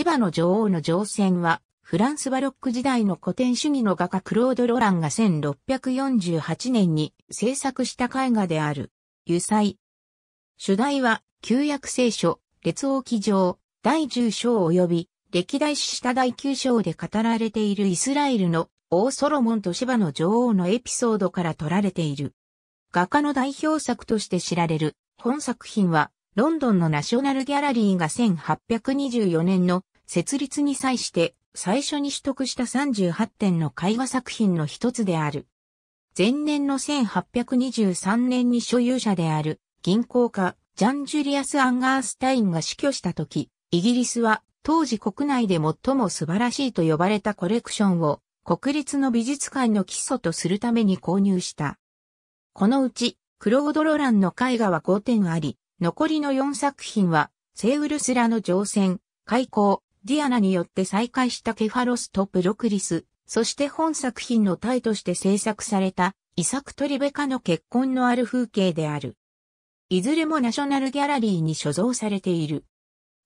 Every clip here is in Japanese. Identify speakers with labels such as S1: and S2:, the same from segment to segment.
S1: 千葉の女王の乗船は、フランスバロック時代の古典主義の画家クロード・ロランが1648年に制作した絵画である、油彩。主題は、旧約聖書、列王記上、第10章及び、歴代史下第9章で語られているイスラエルの王ソロモンと芝の女王のエピソードから取られている。画家の代表作として知られる本作品は、ロンドンのナショナルギャラリーが1824年の設立に際して最初に取得した38点の絵画作品の一つである。前年の1823年に所有者である銀行家ジャン・ジュリアス・アンガースタインが死去した時、イギリスは当時国内で最も素晴らしいと呼ばれたコレクションを国立の美術館の基礎とするために購入した。このうち、クロード・ロランの絵画は5点あり、残りの4作品は、セウルスラの乗船、開港、ディアナによって再開したケファロスとプロクリス、そして本作品の体として制作された、イサクトリベカの結婚のある風景である。いずれもナショナルギャラリーに所蔵されている。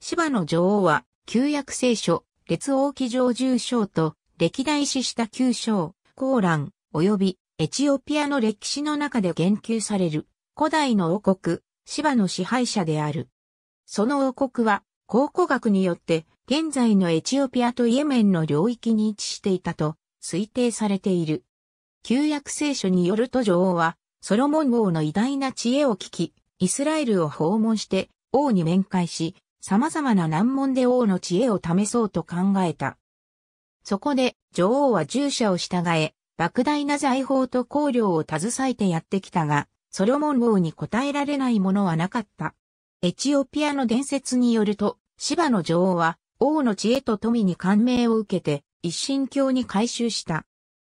S1: 芝の女王は、旧約聖書、列王記上重章と、歴代史した旧章、コーラン、及び、エチオピアの歴史の中で言及される、古代の王国、芝の支配者である。その王国は、考古学によって、現在のエチオピアとイエメンの領域に位置していたと推定されている。旧約聖書によると女王は、ソロモン王の偉大な知恵を聞き、イスラエルを訪問して王に面会し、様々な難問で王の知恵を試そうと考えた。そこで女王は従者を従え、莫大な財宝と香料を携えてやってきたが、ソロモン王に答えられないものはなかった。エチオピアの伝説によると、シバの女王は王の知恵と富に感銘を受けて一神教に改宗した。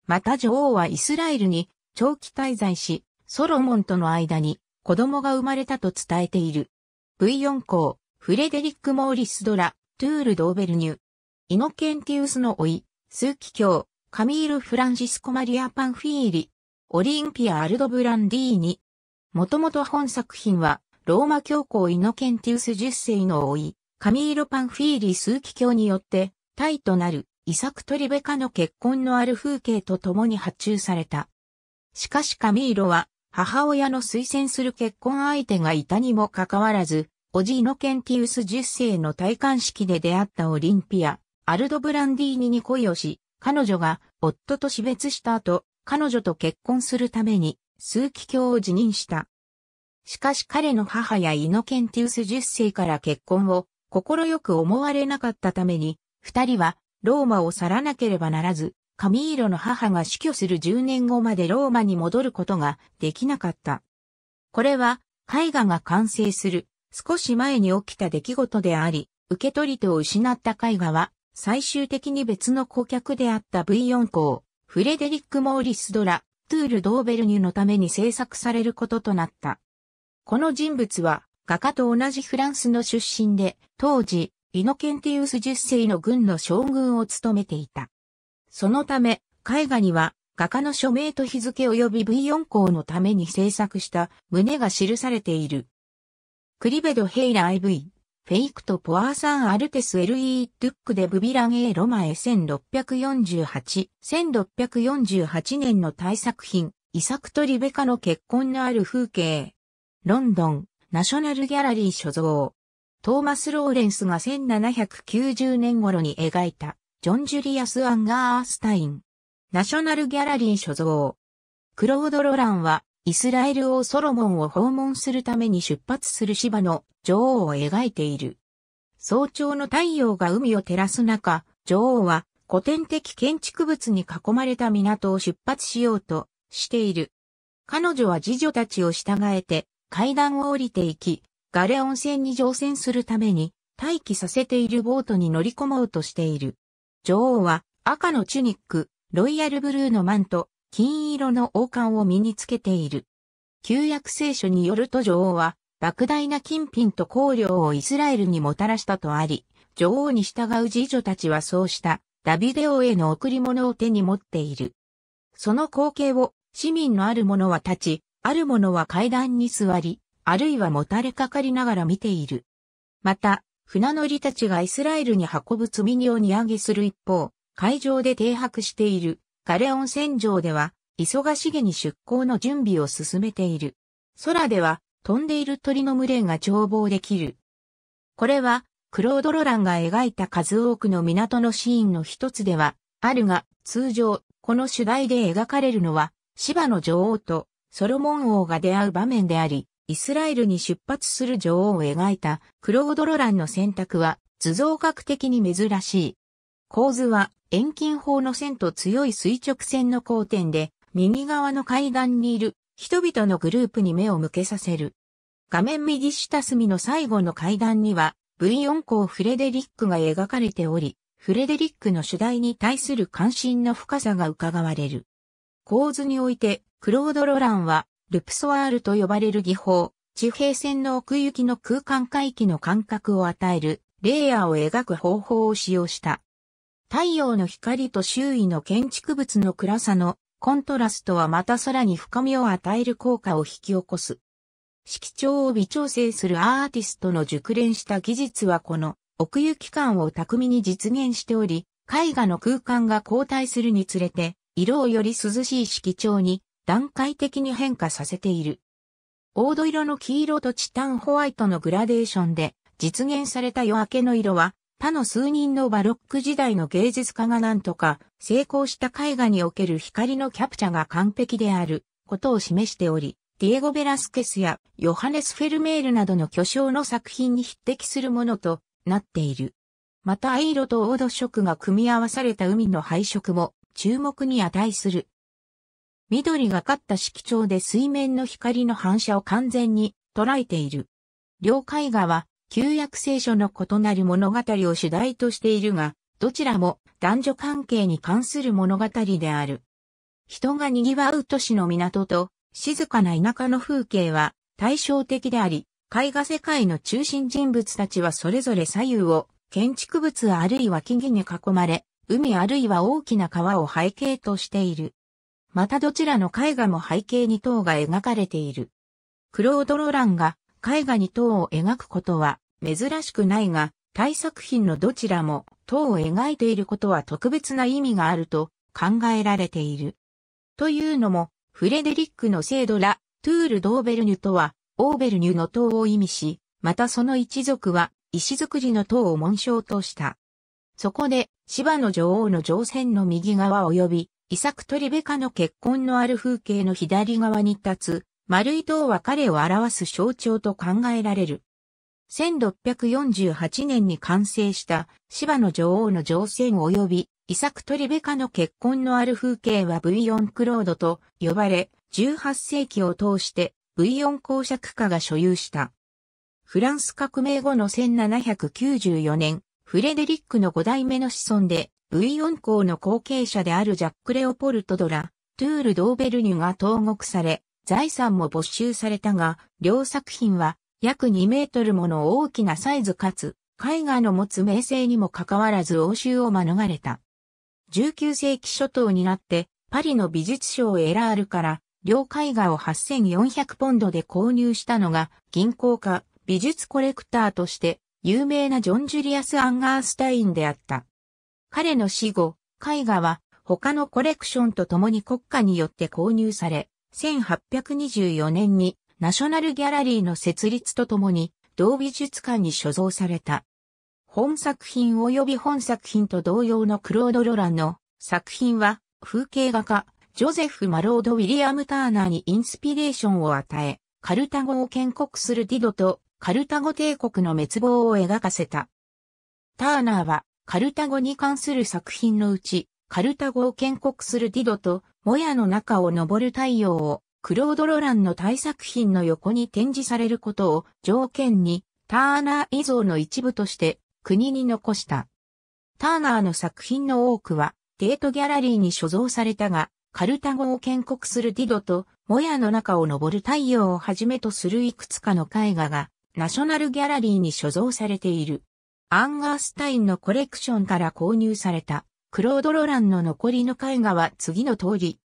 S1: また女王はイスラエルに長期滞在し、ソロモンとの間に子供が生まれたと伝えている。V4 校、フレデリック・モーリス・ドラ、トゥール・ドーベルニュ。イノケンティウスの老い、枢機卿、カミール・フランシスコ・マリア・パンフィーリ、オリンピア・アルド・ブランディーニ。もともと本作品は、ローマ教皇イノケンティウス10世の老い、カミーロ・パンフィーリ枢機教によって、タイとなるイサクトリベカの結婚のある風景と共に発注された。しかしカミーロは、母親の推薦する結婚相手がいたにもかかわらず、おじいのケンティウス10世の戴冠式で出会ったオリンピア、アルド・ブランディーニに恋をし、彼女が夫と死別した後、彼女と結婚するために、数奇教を辞任した。しかし彼の母やイノケンティウス10世から結婚を心よく思われなかったために、二人はローマを去らなければならず、カミーロの母が死去する10年後までローマに戻ることができなかった。これは絵画が完成する少し前に起きた出来事であり、受け取り手を失った絵画は最終的に別の顧客であったブイ校、ン公、フレデリック・モーリス・ドラ、トゥール・ドーベルニュのために制作されることとなった。この人物は画家と同じフランスの出身で、当時、イノケンティウス10世の軍の将軍を務めていた。そのため、絵画には、画家の署名と日付及び V4 項のために制作した旨が記されている。クリベド・ヘイラ IV、フェイクとポアーサン・アルテス・エルイー・ドゥック・デ・ブビラン・エロマエ1648、1648年の大作品、イサクとリベカの結婚のある風景。ロンドン、ナショナルギャラリー所蔵。トーマス・ローレンスが1790年頃に描いた、ジョン・ジュリアス・アンガー・アースタイン。ナショナルギャラリー所蔵。クロード・ロランは、イスラエル王ソロモンを訪問するために出発する芝の女王を描いている。早朝の太陽が海を照らす中、女王は古典的建築物に囲まれた港を出発しようとしている。彼女は次女たちを従えて階段を降りていき、ガレ温泉に乗船するために、待機させているボートに乗り込もうとしている。女王は赤のチュニック、ロイヤルブルーのマント、金色の王冠を身につけている。旧約聖書によると女王は、莫大な金品と香料をイスラエルにもたらしたとあり、女王に従う次女たちはそうしたダビデ王への贈り物を手に持っている。その光景を市民のある者は立ち、ある者は階段に座り、あるいはもたれかかりながら見ている。また、船乗りたちがイスラエルに運ぶ積み荷を荷上げする一方、海上で停泊しているガレオン船上では、忙しげに出港の準備を進めている。空では、飛んでいる鳥の群れが眺望できる。これは、クロード・ロランが描いた数多くの港のシーンの一つでは、あるが、通常、この主題で描かれるのは、芝の女王とソロモン王が出会う場面であり、イスラエルに出発する女王を描いたクロード・ロランの選択は図像学的に珍しい。構図は遠近法の線と強い垂直線の交点で右側の階段にいる人々のグループに目を向けさせる。画面右下隅の最後の階段には V4 校フレデリックが描かれており、フレデリックの主題に対する関心の深さが伺われる。構図においてクロード・ロランは、ルプソワールと呼ばれる技法、地平線の奥行きの空間回帰の感覚を与える、レイヤーを描く方法を使用した。太陽の光と周囲の建築物の暗さのコントラストはまたさらに深みを与える効果を引き起こす。色調を微調整するアーティストの熟練した技術はこの奥行き感を巧みに実現しており、絵画の空間が後退するにつれて、色をより涼しい色調に段階的に変化させている。黄土色の黄色とチタンホワイトのグラデーションで実現された夜明けの色は他の数人のバロック時代の芸術家が何とか成功した絵画における光のキャプチャが完璧であることを示しており、ディエゴ・ベラスケスやヨハネス・フェルメールなどの巨匠の作品に匹敵するものとなっている。また藍色と黄土色が組み合わされた海の配色も注目に値する。緑がかった色調で水面の光の反射を完全に捉えている。両絵画は旧約聖書の異なる物語を主題としているが、どちらも男女関係に関する物語である。人が賑わう都市の港と静かな田舎の風景は対照的であり、絵画世界の中心人物たちはそれぞれ左右を建築物あるいは木々に囲まれ、海あるいは大きな川を背景としている。またどちらの絵画も背景に塔が描かれている。クロード・ロランが絵画に塔を描くことは珍しくないが、大作品のどちらも塔を描いていることは特別な意味があると考えられている。というのも、フレデリックの聖ドラ、トゥール・ドーベルニュとは、オーベルニュの塔を意味し、またその一族は、石造りの塔を紋章とした。そこで、芝の女王の乗船の右側及びイサクとリベカの結婚のある風景の左側に立つ、丸い塔は彼を表す象徴と考えられる。1648年に完成した芝の女王の乗船及びイサクとリベカの結婚のある風景は V4 クロードと呼ばれ、18世紀を通して V4 公爵家が所有した。フランス革命後の1794年、フレデリックの五代目の子孫で、ブイヨン公の後継者であるジャック・レオポルト・ドラ、トゥール・ドーベルニュが投獄され、財産も没収されたが、両作品は約2メートルもの大きなサイズかつ、絵画の持つ名声にもかかわらず応酬を免れた。19世紀初頭になって、パリの美術賞エラールから、両絵画を8400ポンドで購入したのが、銀行家、美術コレクターとして、有名なジョン・ジュリアス・アンガースタインであった。彼の死後、絵画は他のコレクションと共に国家によって購入され、1824年にナショナルギャラリーの設立とともに同美術館に所蔵された。本作品及び本作品と同様のクロード・ロランの作品は風景画家ジョゼフ・マロード・ウィリアム・ターナーにインスピレーションを与え、カルタゴを建国するディドとカルタゴ帝国の滅亡を描かせた。ターナーは、カルタゴに関する作品のうち、カルタゴを建国するディドと、モヤの中を登る太陽を、クロード・ロランの大作品の横に展示されることを条件に、ターナー遺像の一部として国に残した。ターナーの作品の多くは、デートギャラリーに所蔵されたが、カルタゴを建国するディドと、モヤの中を登る太陽をはじめとするいくつかの絵画がナショナルギャラリーに所蔵されている。アンガースタインのコレクションから購入された、クロード・ロランの残りの絵画は次の通り。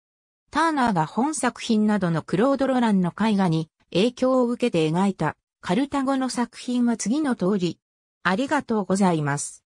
S1: ターナーが本作品などのクロード・ロランの絵画に影響を受けて描いたカルタゴの作品は次の通り。ありがとうございます。